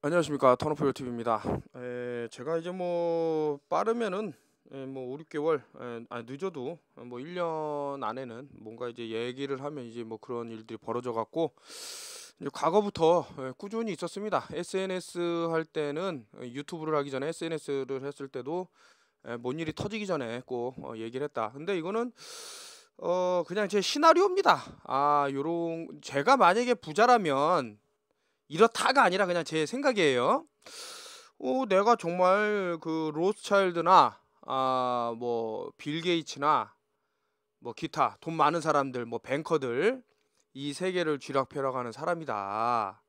안녕하십니까 턴오프 유 t v 입니다 에, 제가 이제 뭐 빠르면은 에, 뭐 5, 6개월 에, 아니 늦어도 뭐 1년 안에는 뭔가 이제 얘기를 하면 이제 뭐 그런 일들이 벌어져 갖고 이제 과거부터 에, 꾸준히 있었습니다. SNS 할 때는 유튜브를 하기 전에 SNS를 했을 때도 에, 뭔 일이 터지기 전에 꼭 어, 얘기를 했다. 근데 이거는 어 그냥 제 시나리오입니다. 아 요런 제가 만약에 부자라면 이렇다가 아니라 그냥 제 생각이에요. 어, 내가 정말 그 로스차일드나 아, 뭐 빌 게이츠나 뭐 기타 돈 많은 사람들 뭐 뱅커들 이 세계를 쥐락펴락하는 사람이다.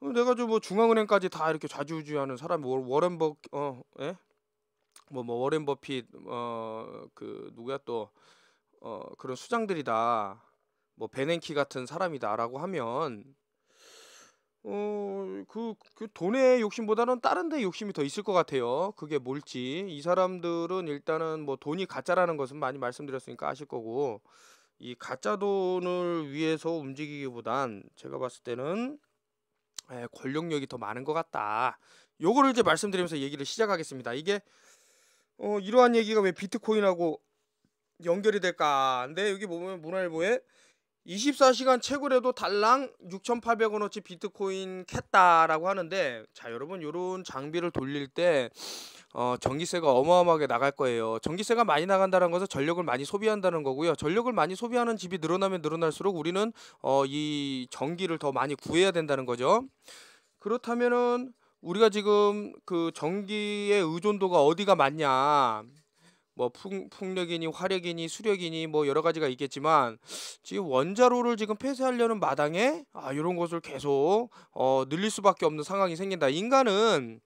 어, 내가 좀 뭐 중앙은행까지 다 이렇게 좌지우지하는 사람 워, 워렌 버 어, 예? 뭐, 뭐 워렌 버핏 어, 그 누구야 또 어, 그런 수장들이다. 뭐베냉키 같은 사람이다라고 하면 어그 그 돈의 욕심보다는 다른 데 욕심이 더 있을 것 같아요. 그게 뭘지 이 사람들은 일단은 뭐 돈이 가짜라는 것은 많이 말씀드렸으니까 아실 거고 이 가짜 돈을 위해서 움직이기보단 제가 봤을 때는 에, 권력력이 더 많은 것 같다. 요거를 이제 말씀드리면서 얘기를 시작하겠습니다. 이게 어, 이러한 얘기가 왜 비트코인하고 연결이 될까? 근데 여기 보면 문화일보에 24시간 채굴해도 달랑 6,800원어치 비트코인 캤다라고 하는데 자 여러분 이런 장비를 돌릴 때 어, 전기세가 어마어마하게 나갈 거예요. 전기세가 많이 나간다는 것은 전력을 많이 소비한다는 거고요. 전력을 많이 소비하는 집이 늘어나면 늘어날수록 우리는 어, 이 전기를 더 많이 구해야 된다는 거죠. 그렇다면은 우리가 지금 그 전기의 의존도가 어디가 많냐 뭐 풍, 풍력이니 화력이니 수력이니 뭐 여러 가지가 있겠지만 지금 원자로를 지금 폐쇄하려는 마당에 아 이런 것을 계속 어, 늘릴 수밖에 없는 상황이 생긴다. 인간은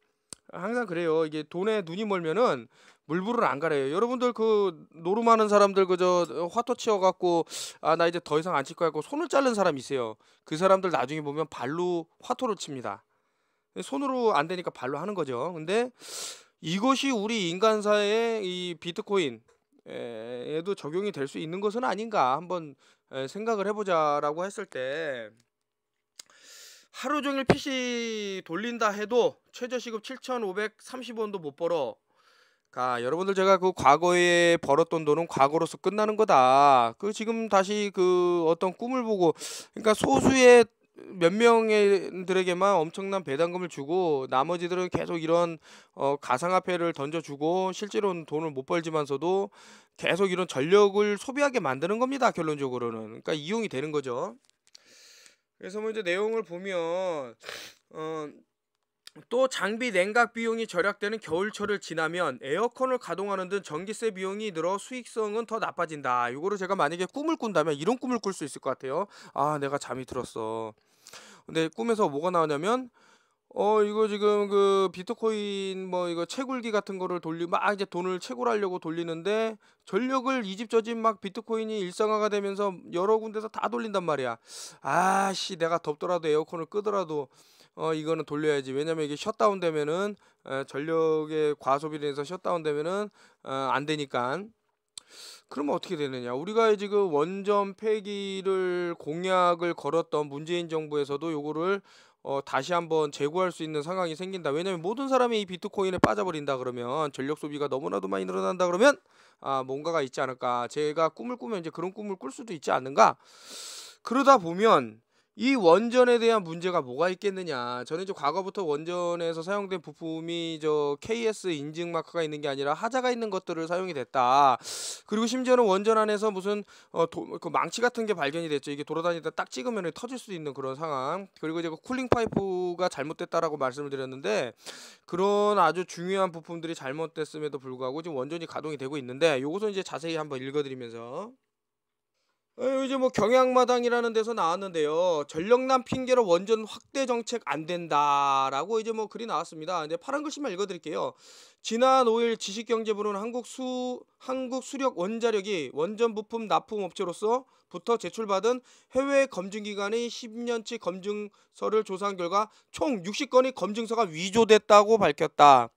항상 그래요. 이게 돈에 눈이 멀면은 물불을 안 가려요. 여러분들 그 노름하는 사람들 그저 어, 화토 치워갖고 아 나 이제 더 이상 안 칠 거야 하고 손을 자른 사람 있어요. 그 사람들 나중에 보면 발로 화토를 칩니다. 손으로 안 되니까 발로 하는 거죠. 근데 이것이 우리 인간 사회의 이 비트코인에도 적용이 될 수 있는 것은 아닌가 한번 생각을 해보자라고 했을 때 하루 종일 PC 돌린다 해도 최저시급 7,530원도 못 벌어. 아, 여러분들 제가 그 과거에 벌었던 돈은 과거로서 끝나는 거다. 그 지금 다시 그 어떤 꿈을 보고 그러니까 소수의 몇 명들에게만 엄청난 배당금을 주고 나머지들은 계속 이런 어, 가상화폐를 던져주고 실제로는 돈을 못 벌지만서도 계속 이런 전력을 소비하게 만드는 겁니다 결론적으로는 그러니까 이용이 되는 거죠 그래서 뭐 이제 내용을 보면 어, 또 장비 냉각 비용이 절약되는 겨울철을 지나면 에어컨을 가동하는 등 전기세 비용이 늘어 수익성은 더 나빠진다. 이거를 제가 만약에 꿈을 꾼다면 이런 꿈을 꿀 수 있을 것 같아요. 아, 내가 잠이 들었어. 근데 꿈에서 뭐가 나오냐면 어 이거 지금 그 비트코인 뭐 이거 채굴기 같은 거를 돌리 막 이제 돈을 채굴하려고 돌리는데 전력을 이집저집 막 비트코인이 일상화가 되면서 여러 군데서 다 돌린단 말이야. 아씨 내가 덥더라도 에어컨을 끄더라도 어 이거는 돌려야지. 왜냐면 이게 셧다운 되면은 전력의 과소비로 인해서 셧다운 되면은 어, 안 되니까. 그러면 어떻게 되느냐? 우리가 지금 원전 폐기를 공약을 걸었던 문재인 정부에서도 요거를 어, 다시 한번 재고할 수 있는 상황이 생긴다. 왜냐하면 모든 사람이 이 비트코인에 빠져버린다 그러면 전력 소비가 너무나도 많이 늘어난다 그러면 아 뭔가가 있지 않을까. 제가 꿈을 꾸면 이제 그런 꿈을 꿀 수도 있지 않는가. 그러다 보면 이 원전에 대한 문제가 뭐가 있겠느냐. 저는 이제 과거부터 원전에서 사용된 부품이 저 KS 인증 마크가 있는 게 아니라 하자가 있는 것들을 사용이 됐다. 그리고 심지어는 원전 안에서 무슨 어, 도, 그 망치 같은 게 발견이 됐죠. 이게 돌아다니다 딱 찍으면 터질 수 있는 그런 상황. 그리고 이 제가 그 쿨링 파이프가 잘못됐다라고 말씀을 드렸는데 그런 아주 중요한 부품들이 잘못됐음에도 불구하고 지금 원전이 가동이 되고 있는데 요것은 이제 자세히 한번 읽어드리면서 어, 요즘 뭐 경향마당이라는 데서 나왔는데요. 전력난 핑계로 원전 확대 정책 안 된다라고 이제 뭐 글이 나왔습니다. 이제 파란 글씨만 읽어드릴게요. 지난 5일 지식경제부는 한국 수 한국 수력 원자력이 원전 부품 납품 업체로서 부터 제출받은 해외 검증 기관의 10년치 검증서를 조사한 결과 총 60건의 검증서가 위조됐다고 밝혔다.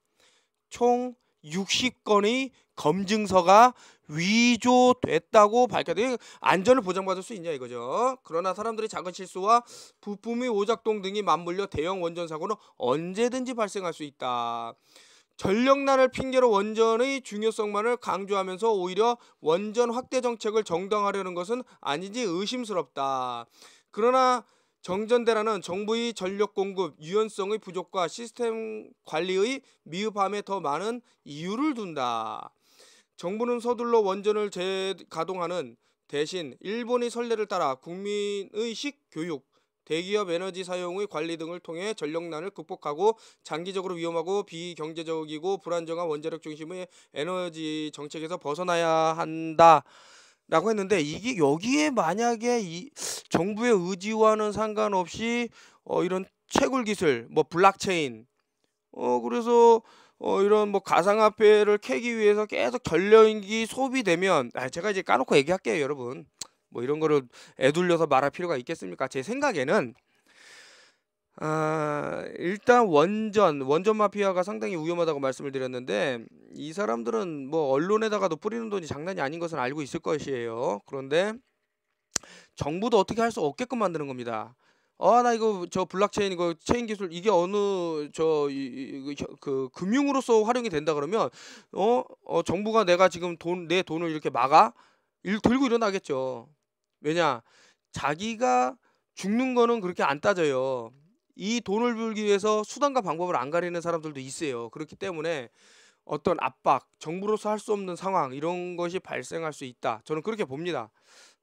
총 60건의 검증서가 위조됐다고 밝혀다 안전을 보장받을 수 있냐 이거죠. 그러나 사람들이 작은 실수와 부품의 오작동 등이 맞물려 대형 원전 사고는 언제든지 발생할 수 있다. 전력난을 핑계로 원전의 중요성만을 강조하면서 오히려 원전 확대 정책을 정당화하려는 것은 아닌지 의심스럽다. 그러나 정전대란은 정부의 전력 공급 유연성의 부족과 시스템 관리의 미흡함에 더 많은 이유를 둔다. 정부는 서둘러 원전을 재가동하는 대신 일본의 선례를 따라 국민의식 교육, 대기업 에너지 사용의 관리 등을 통해 전력난을 극복하고 장기적으로 위험하고 비경제적이고 불안정한 원자력 중심의 에너지 정책에서 벗어나야 한다. 라고 했는데 이게 여기에 만약에 이 정부의 의지와는 상관없이 어 이런 채굴 기술 뭐 블록체인 어 그래서 어, 이런 뭐 가상화폐를 캐기 위해서 계속 전력이 소비되면 아, 제가 이제 까놓고 얘기할게요 여러분 뭐 이런 거를 애둘려서 말할 필요가 있겠습니까 제 생각에는 아, 일단 원전, 원전 마피아가 상당히 위험하다고 말씀을 드렸는데 이 사람들은 뭐 언론에다가도 뿌리는 돈이 장난이 아닌 것은 알고 있을 것이에요. 그런데 정부도 어떻게 할 수 없게끔 만드는 겁니다. 아나 이거 저 블록체인 이거 체인 기술 이게 어느 저그 그 금융으로서 활용이 된다 그러면 어, 어 정부가 내가 지금 돈 내 돈을 이렇게 막아 일 들고 일어나겠죠. 왜냐 자기가 죽는 거는 그렇게 안 따져요. 이 돈을 벌기 위해서 수단과 방법을 안 가리는 사람들도 있어요. 그렇기 때문에 어떤 압박, 정부로서 할 수 없는 상황 이런 것이 발생할 수 있다. 저는 그렇게 봅니다.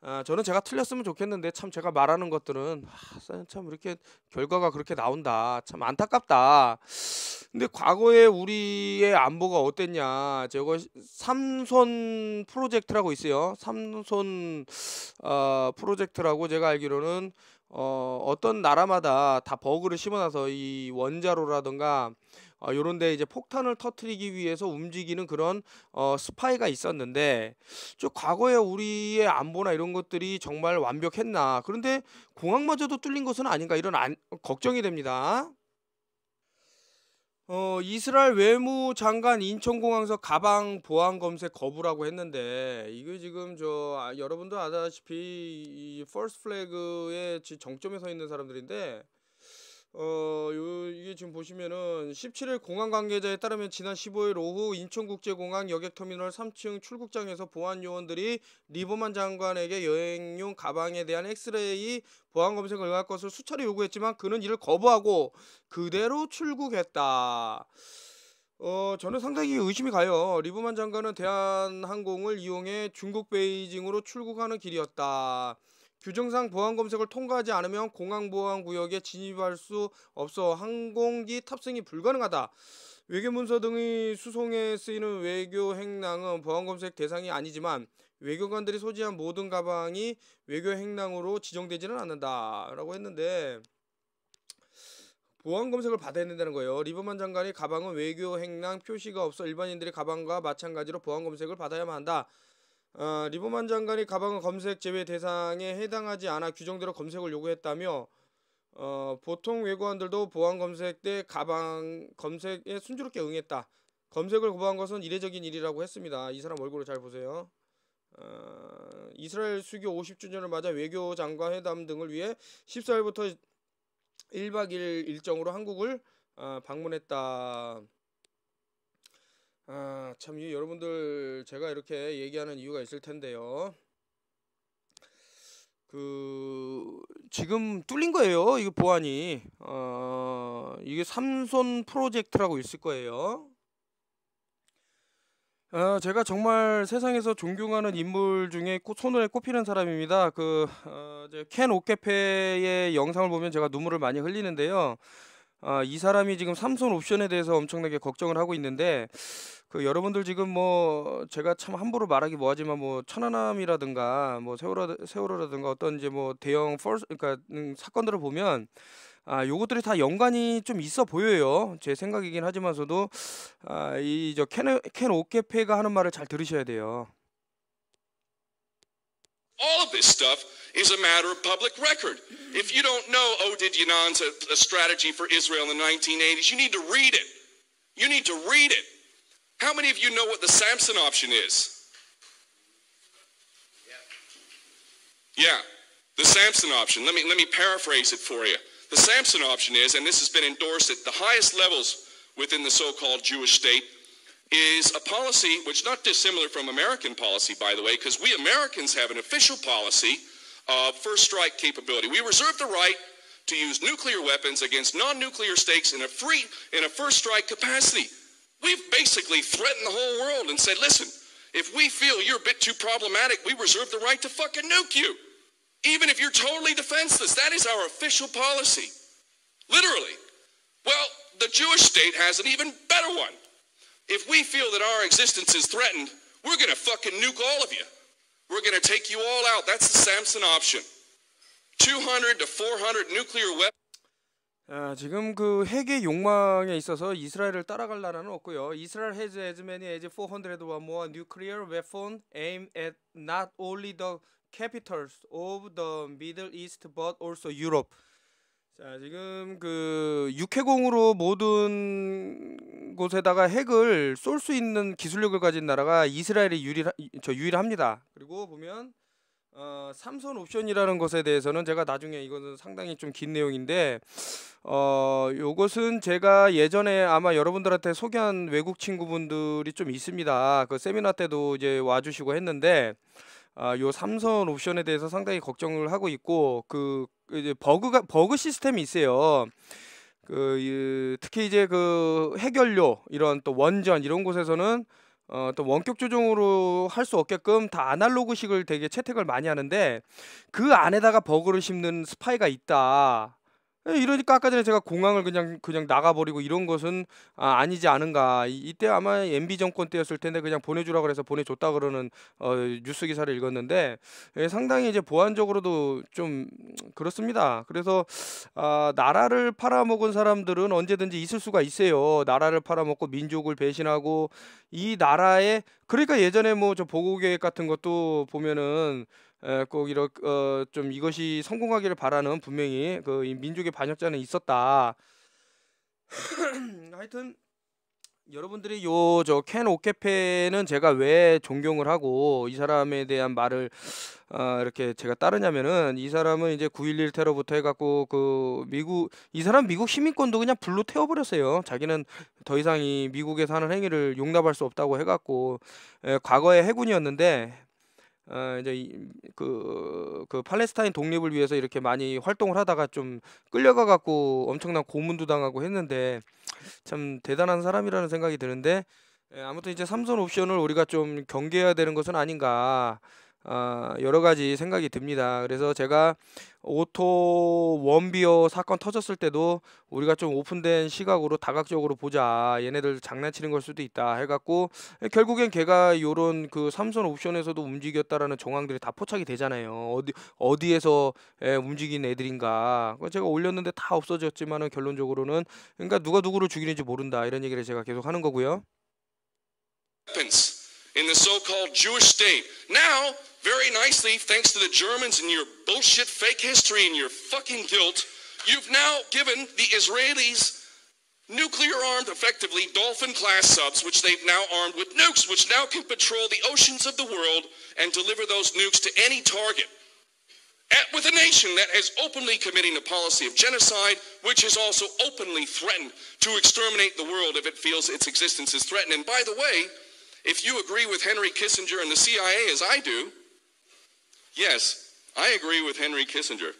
아, 저는 제가 틀렸으면 좋겠는데 참 제가 말하는 것들은 아, 참 이렇게 결과가 그렇게 나온다. 참 안타깝다. 근데 과거에 우리의 안보가 어땠냐? 제가 삼손 프로젝트라고 있어요. 삼손 어, 프로젝트라고 제가 알기로는 어, 어떤 나라마다 다 버그를 심어놔서 이 원자로라든가 어, 요런데 이제 폭탄을 터트리기 위해서 움직이는 그런 어, 스파이가 있었는데 저 과거에 우리의 안보나 이런 것들이 정말 완벽했나 그런데 공항마저도 뚫린 것은 아닌가 이런 안, 걱정이 됩니다. 어, 이스라엘 외무장관 인천공항서 가방 보안 검색 거부라고 했는데 이게 지금 저 아, 여러분도 아다시피 이 퍼스트 플래그의 정점에 서 있는 사람들인데 어, 요, 이게 지금 보시면은 17일 공항 관계자에 따르면 지난 15일 오후 인천국제공항 여객터미널 3층 출국장에서 보안 요원들이 리버만 장관에게 여행용 가방에 대한 엑스레이 보안 검색 을할 것을 수차례 요구했지만 그는 이를 거부하고 그대로 출국했다. 어, 저는 상당히 의심이 가요. 리버만 장관은 대한항공을 이용해 중국 베이징으로 출국하는 길이었다. 규정상 보안 검색을 통과하지 않으면 공항 보안 구역에 진입할 수 없어 항공기 탑승이 불가능하다. 외교문서 등의 수송에 쓰이는 외교 행랑은 보안 검색 대상이 아니지만 외교관들이 소지한 모든 가방이 외교 행랑으로 지정되지는 않는다라고 했는데 보안 검색을 받아야 된다는 거예요. 리버만 장관이 가방은 외교 행랑 표시가 없어 일반인들의 가방과 마찬가지로 보안 검색을 받아야만 한다. 어, 리버만 장관이 가방은 검색 제외 대상에 해당하지 않아 규정대로 검색을 요구했다며 어, 보통 외고원들도 보안 검색 때 가방 검색에 순조롭게 응했다. 검색을 고발한 것은 이례적인 일이라고 했습니다. 이 사람 얼굴을 잘 보세요. 어, 이스라엘 수교 50주년을 맞아 외교 장관 회담 등을 위해 14일부터 1박 2일 일정으로 한국을 어, 방문했다. 아, 참 여러분들 제가 이렇게 얘기하는 이유가 있을 텐데요. 그 지금 뚫린 거예요. 이거 보안이 어, 이게 삼손 프로젝트라고 있을 거예요. 어, 제가 정말 세상에서 존경하는 인물 중에 꼭 손에 꼽히는 사람입니다. 그켄 어, 캔 오케페의 영상을 보면 제가 눈물을 많이 흘리는데요. 아, 이 사람이 지금 삼선 옵션에 대해서 엄청나게 걱정을 하고 있는데 그 여러분들 지금 뭐 제가 참 함부로 말하기 뭐하지만 뭐 천안함이라든가 뭐 세월호 세월호라든가 어떤 이제 뭐 대형 펄스 그러니까 음, 사건들을 보면 아 요것들이 다 연관이 좀 있어 보여요 제 생각이긴 하지만서도 아이저 캔캔 오케페가 하는 말을 잘 들으셔야 돼요. All of this stuff is a matter of public record. If you don't know Oded oh, Yanan's a, a strategy for Israel in the 1980s, you need to read it. You need to read it. How many of you know what the Samson option is? Yeah, the Samson option. Let me, let me paraphrase it for you. The Samson option is, and this has been endorsed at the highest levels within the so-called Jewish state, is a policy which not dissimilar from American policy, by the way, because we Americans have an official policy of first strike capability. We reserve the right to use nuclear weapons against non-nuclear states in a free in a first strike capacity. We've basically threatened the whole world and said, listen, if we feel you're a bit too problematic, we reserve the right to fucking nuke you. Even if you're totally defenseless, that is our official policy. Literally. Well, the Jewish state has an even better one. If we feel that our existence is threatened, we're going to fucking nuke all of you. We're going to take you all out. That's the Samson option. 200 to 400 nuclear weapons. 아, 지금 그 핵의 욕망에 있어서 이스라엘을 따라갈 나라는 없고요. 이스라엘 has as many as 400 or more nuclear weapons aimed at not only the capitals of the Middle East but also Europe. 자 지금 그 육해공으로 모든 곳에다가 핵을 쏠 수 있는 기술력을 가진 나라가 이스라엘이 유일 저 유일합니다. 그리고 보면 어, 삼선 옵션이라는 것에 대해서는 제가 나중에 이거는 상당히 좀 긴 내용인데 어 요것은 제가 예전에 아마 여러분들한테 소개한 외국 친구분들이 좀 있습니다. 그 세미나 때도 이제 와주시고 했는데 아, 요 삼선 옵션에 대해서 상당히 걱정을 하고 있고 그 이제 버그가 버그 시스템이 있어요. 그 특히 이제 그 해결료 이런 또 원전 이런 곳에서는 어, 또 원격 조정으로 할 수 없게끔 다 아날로그식을 되게 채택을 많이 하는데 그 안에다가 버그를 심는 스파이가 있다. 예, 이러니까 아까 전에 제가 공항을 그냥 그냥 나가버리고 이런 것은 아, 니지 않은가. 이, 때 아마 MB 정권 때였을 텐데 그냥 보내주라 그래서 보내줬다 그러는 어, 뉴스 기사를 읽었는데 예, 상당히 이제 보안적으로도 좀 그렇습니다. 그래서 아, 나라를 팔아먹은 사람들은 언제든지 있을 수가 있어요. 나라를 팔아먹고 민족을 배신하고 이 나라에 그러니까 예전에 뭐 저 보고 계획 같은 것도 보면은 꼭 이런 어, 좀 이것이 성공하기를 바라는 분명히 그 민족의 반역자는 있었다. 하여튼 여러분들이 요 저켄 오케페는 제가 왜 존경을 하고 이 사람에 대한 말을 어, 이렇게 제가 따르냐면은 이 사람은 이제 9.11 테러부터 해갖고 그 미국 이 사람 미국 시민권도 그냥 불로 태워버렸어요. 자기는 더 이상 이미국에사는 행위를 용납할 수 없다고 해갖고 에, 과거에 해군이었는데 어, 이제 이, 그, 그 팔레스타인 독립을 위해서 이렇게 많이 활동을 하다가 좀 끌려가 갖고 엄청난 고문도 당하고 했는데 참 대단한 사람이라는 생각이 드는데 예, 아무튼 이제 삼선 옵션을 우리가 좀 경계해야 되는 것은 아닌가. 아, 여러 가지 생각이 듭니다. 그래서 제가 오토 원비어 사건 터졌을 때도 우리가 좀 오픈된 시각으로 다각적으로 보자. 얘네들 장난치는 걸 수도 있다 해갖고 결국엔 걔가 요런 그 삼선 옵션에서도 움직였다라는 정황들이 다 포착이 되잖아요. 어디 어디에서 예, 움직인 애들인가. 제가 올렸는데 다 없어졌지만은 결론적으로는 그러니까 누가 누구를 죽이는지 모른다 이런 얘기를 제가 계속 하는 거고요. in the so-called Jewish state. Now, very nicely, thanks to the Germans and your bullshit fake history and your fucking guilt, you've now given the Israelis nuclear-armed, effectively, Dolphin-class subs, which they've now armed with nukes, which now can patrol the oceans of the world and deliver those nukes to any target. At, with a nation that is openly committing a policy of genocide, which is also openly threatened to exterminate the world if it feels its existence is threatened. And by the way, if you agree with Henry Kissinger and the CIA, as I do, yes, I agree with Henry Kissinger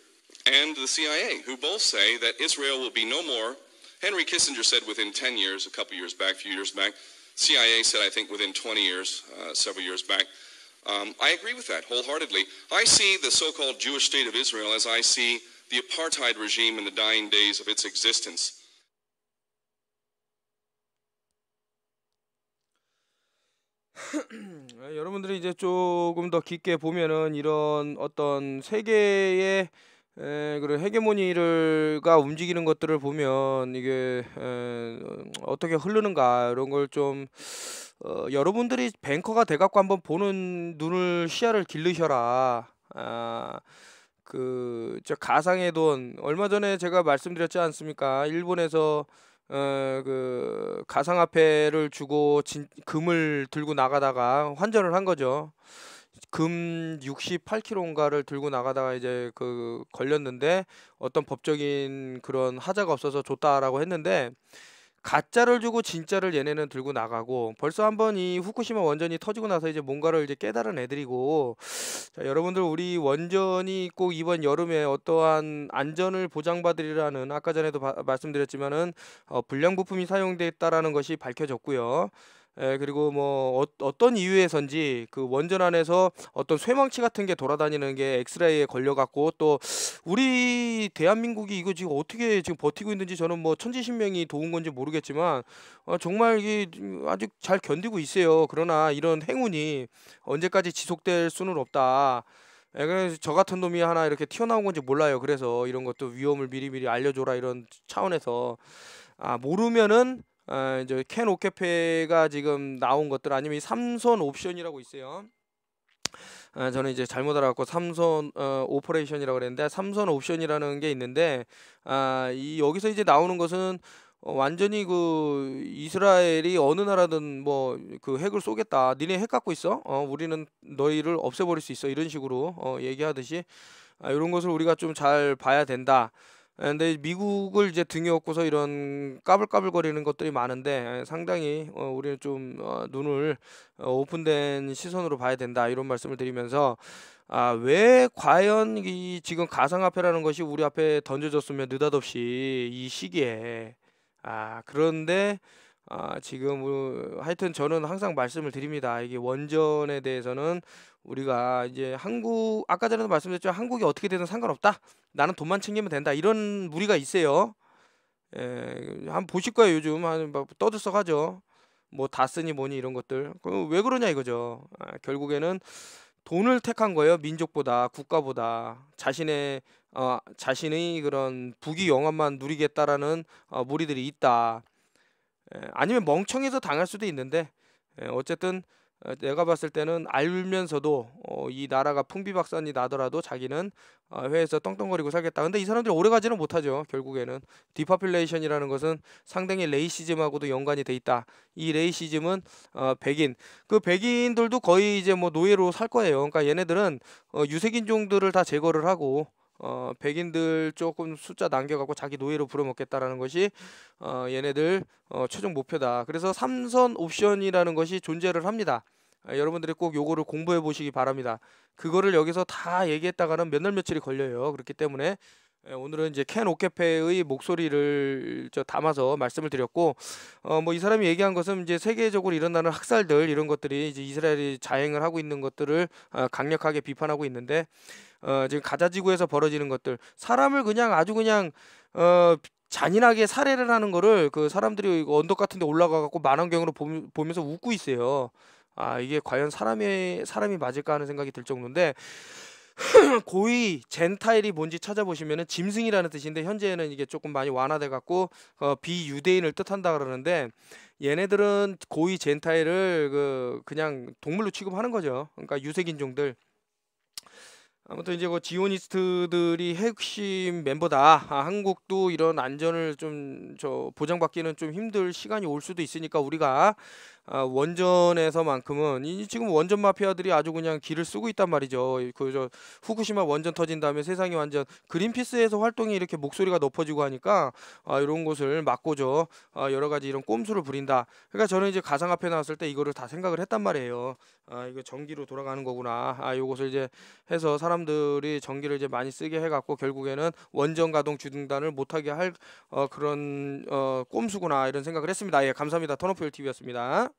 and the CIA, who both say that Israel will be no more. Henry Kissinger said within 10 years, a couple years back, a few years back. CIA said, I think, within 20 years, uh, several years back. Um, I agree with that wholeheartedly. I see the so called Jewish state of Israel as I see the apartheid regime in the dying days of its existence. 네, 여러분들이 이제 조금 더 깊게 보면은 이런 어떤 세계의 에, 그리고 헤게모니를가 움직이는 것들을 보면 이게 에, 어떻게 흐르는가 이런 걸 좀 어, 여러분들이 뱅커가 돼갖고 한번 보는 눈을 시야를 길르셔라. 아, 그 저 가상의 돈 얼마 전에 제가 말씀드렸지 않습니까? 일본에서 어, 그 가상화폐를 주고 진, 금을 들고 나가다가 환전을 한 거죠. 금 68kg인가를 들고 나가다가 이제 그 걸렸는데 어떤 법적인 그런 하자가 없어서 줬다라고 했는데 가짜를 주고 진짜를 얘네는 들고 나가고 벌써 한 번 이 후쿠시마 원전이 터지고 나서 이제 뭔가를 이제 깨달은 애들이고 자, 여러분들 우리 원전이 꼭 이번 여름에 어떠한 안전을 보장받으리라는 아까 전에도 바, 말씀드렸지만은 어, 불량 부품이 사용됐다라는 것이 밝혀졌고요. 예, 그리고 뭐 어, 떤 이유에선지 그 원전 안에서 어떤 쇠망치 같은 게 돌아다니는 게 엑스레이에 걸려갖고 또 우리 대한민국이 이거 지금 어떻게 지금 버티고 있는지 저는 뭐 천지신명이 도운 건지 모르겠지만 어, 정말 이 아직 잘 견디고 있어요. 그러나 이런 행운이 언제까지 지속될 수는 없다. 예, 그래서 저 같은 놈이 하나 이렇게 튀어나온 건지 몰라요. 그래서 이런 것도 위험을 미리미리 알려줘라 이런 차원에서 아 모르면은 어, 이제 캔 오케페가 지금 나온 것들 아니면 삼선 옵션이라고 있어요. 아, 저는 이제 잘못 알아갖고 삼선 어, 오퍼레이션이라고 그랬는데 삼선 옵션이라는 게 있는데 아, 이 여기서 이제 나오는 것은 어, 완전히 그 이스라엘이 어느 나라든 뭐 그 핵을 쏘겠다. 니네 핵 갖고 있어? 어, 우리는 너희를 없애버릴 수 있어. 이런 식으로 어, 얘기하듯이 아, 이런 것을 우리가 좀 잘 봐야 된다. 예, 근데 미국을 이제 등에 업고서 이런 까불까불거리는 것들이 많은데 예, 상당히 어, 우리는 좀 어, 눈을 어, 오픈된 시선으로 봐야 된다 이런 말씀을 드리면서 아, 왜 과연 이 지금 가상화폐라는 것이 우리 앞에 던져졌으면 느닷없이 이 시기에 아, 그런데 아, 지금 하여튼 저는 항상 말씀을 드립니다. 이게 원전에 대해서는 우리가 이제 한국 아까 전에도 말씀드렸죠. 한국이 어떻게 되든 상관없다. 나는 돈만 챙기면 된다. 이런 무리가 있어요. 예, 한 보실 거예요. 요즘 한 떠들썩하죠. 뭐 다 쓰니 뭐니 이런 것들. 그럼 왜 그러냐 이거죠. 아, 결국에는 돈을 택한 거예요. 민족보다 국가보다 자신의 어, 자신의 그런 부귀 영화만 누리겠다라는 어, 무리들이 있다. 아니면 멍청해서 당할 수도 있는데 어쨌든 어, 내가 봤을 때는 알면서도 어, 이 나라가 풍비박산이 나더라도 자기는 어, 회에서 떵떵거리고 살겠다. 근데 이 사람들이 오래가지는 못하죠. 결국에는 디파퓰레이션이라는 것은 상당히 레이시즘하고도 연관이 돼 있다. 이 레이시즘은 백인 그 백인들도 거의 이제 뭐 노예로 살 거예요. 그러니까 얘네들은 유색인종들을 다 제거를 하고 어, 백인들 조금 숫자 남겨갖고 자기 노예로 부려먹겠다라는 것이 어, 얘네들 어, 최종 목표다. 그래서 삼선 옵션이라는 것이 존재를 합니다. 아, 여러분들이 꼭 요거를 공부해 보시기 바랍니다. 그거를 여기서 다 얘기했다가는 몇 날 며칠이 걸려요. 그렇기 때문에 예, 오늘은 이제 켄 오케페의 목소리를 저 담아서 말씀을 드렸고 어 뭐 이 사람이 얘기한 것은 이제 세계적으로 일어나는 학살들 이런 것들이 이제 이스라엘이 자행을 하고 있는 것들을 어 강력하게 비판하고 있는데 어 지금 가자 지구에서 벌어지는 것들 사람을 그냥 아주 그냥 어 잔인하게 살해를 하는 거를 그 사람들이 언덕 같은 데 올라가 갖고 만원경으로 보면서 웃고 있어요. 아, 이게 과연 사람의 사람이 맞을까 하는 생각이 들 정도인데 고위 젠타일이 뭔지 찾아보시면은 짐승이라는 뜻인데 현재는 이게 조금 많이 완화돼 갖고 어, 비유대인을 뜻한다 그러는데 얘네들은 고위 젠타일을 그 그냥 동물로 취급하는 거죠. 그러니까 유색인종들. 아무튼 이제 그 지오니스트들이 핵심 멤버다. 아, 한국도 이런 안전을 좀 저 보장받기는 좀 힘들 시간이 올 수도 있으니까 우리가 아, 원전에서만큼은 지금 원전 마피아들이 아주 그냥 길을 쓰고 있단 말이죠. 그저 후쿠시마 원전 터진 다음에 세상이 완전 그린피스에서 활동이 이렇게 목소리가 높아지고 하니까 아, 이런 곳을 막고죠. 아, 여러 가지 이런 꼼수를 부린다. 그러니까 저는 이제 가상 앞에 나왔을 때 이거를 다 생각을 했단 말이에요. 아 이거 전기로 돌아가는 거구나. 아 요것을 이제 해서 사람들이 전기를 이제 많이 쓰게 해갖고 결국에는 원전 가동 주등단을 못하게 할 어, 그런 어, 꼼수구나 이런 생각을 했습니다. 예 감사합니다. 턴오프 TV였습니다.